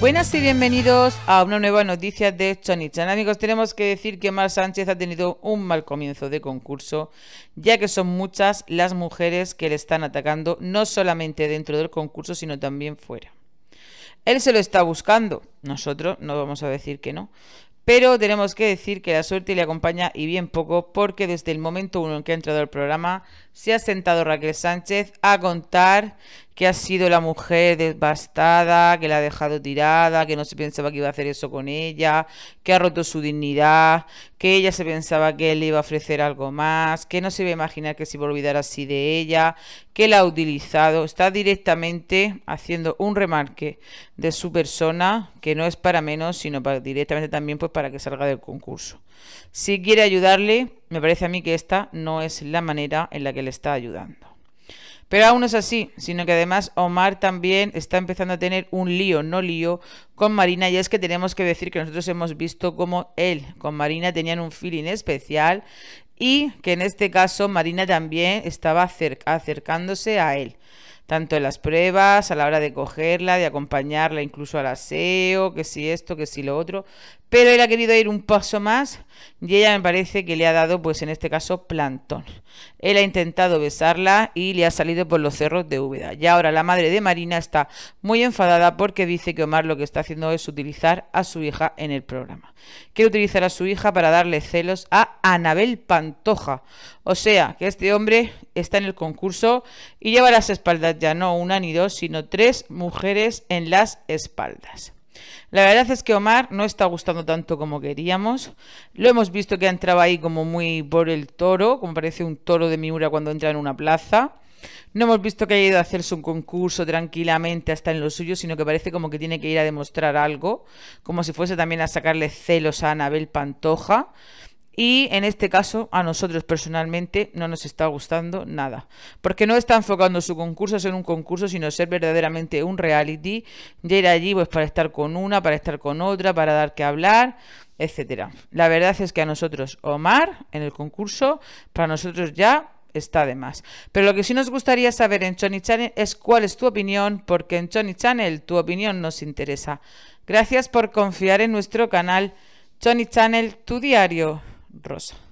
Buenas y bienvenidos a una nueva noticia de Chonichan. Amigos, tenemos que decir que Mar Sánchez ha tenido un mal comienzo de concurso, ya que son muchas las mujeres que le están atacando, no solamente dentro del concurso, sino también fuera. Él se lo está buscando, nosotros no vamos a decir que no, pero tenemos que decir que la suerte le acompaña y bien poco porque desde el momento uno en que ha entrado al programa se ha sentado Raquel Sánchez a contar que ha sido la mujer devastada, que la ha dejado tirada, que no se pensaba que iba a hacer eso con ella, que ha roto su dignidad, que ella se pensaba que él le iba a ofrecer algo más, que no se iba a imaginar que se iba a olvidar así de ella, que la ha utilizado, está directamente haciendo un remarque de su persona, que no es para menos, sino directamente también pues para que salga del concurso. Si quiere ayudarle, me parece a mí que esta no es la manera en la que le está ayudando. Pero aún no es así, sino que además Omar también está empezando a tener un lío, no lío, con Marina. Y es que tenemos que decir que nosotros hemos visto cómo él con Marina tenían un feeling especial y que en este caso Marina también estaba acercándose a él tanto en las pruebas, a la hora de cogerla, de acompañarla incluso al aseo, que si esto, que si lo otro, pero él ha querido ir un paso más y ella me parece que le ha dado, pues en este caso, plantón. Él ha intentado besarla y le ha salido por los cerros de Úbeda. Y ahora la madre de Marina está muy enfadada porque dice que Omar lo que está haciendo es utilizar a su hija en el programa. Quiere utilizar a su hija para darle celos a Anabel Pantoja. O sea, que este hombre está en el concurso y lleva las espaldas ya no una ni dos, sino tres mujeres en las espaldas. La verdad es que Omar no está gustando tanto como queríamos. Lo hemos visto que ha entrado ahí como muy por el toro, como parece un toro de Miura cuando entra en una plaza. No hemos visto que haya ido a hacerse un concurso tranquilamente hasta en lo suyo, sino que parece como que tiene que ir a demostrar algo, como si fuese también a sacarle celos a Anabel Pantoja y en este caso a nosotros personalmente no nos está gustando nada, porque no está enfocando su concurso a ser un concurso, sino ser verdaderamente un reality, y ir allí pues para estar con una, para estar con otra, para dar que hablar, etcétera. La verdad es que a nosotros Omar en el concurso para nosotros ya está de más. Pero lo que sí nos gustaría saber en Johnny Channel es cuál es tu opinión, porque en Johnny Channel tu opinión nos interesa. Gracias por confiar en nuestro canal Johnny Channel, tu diario rosa.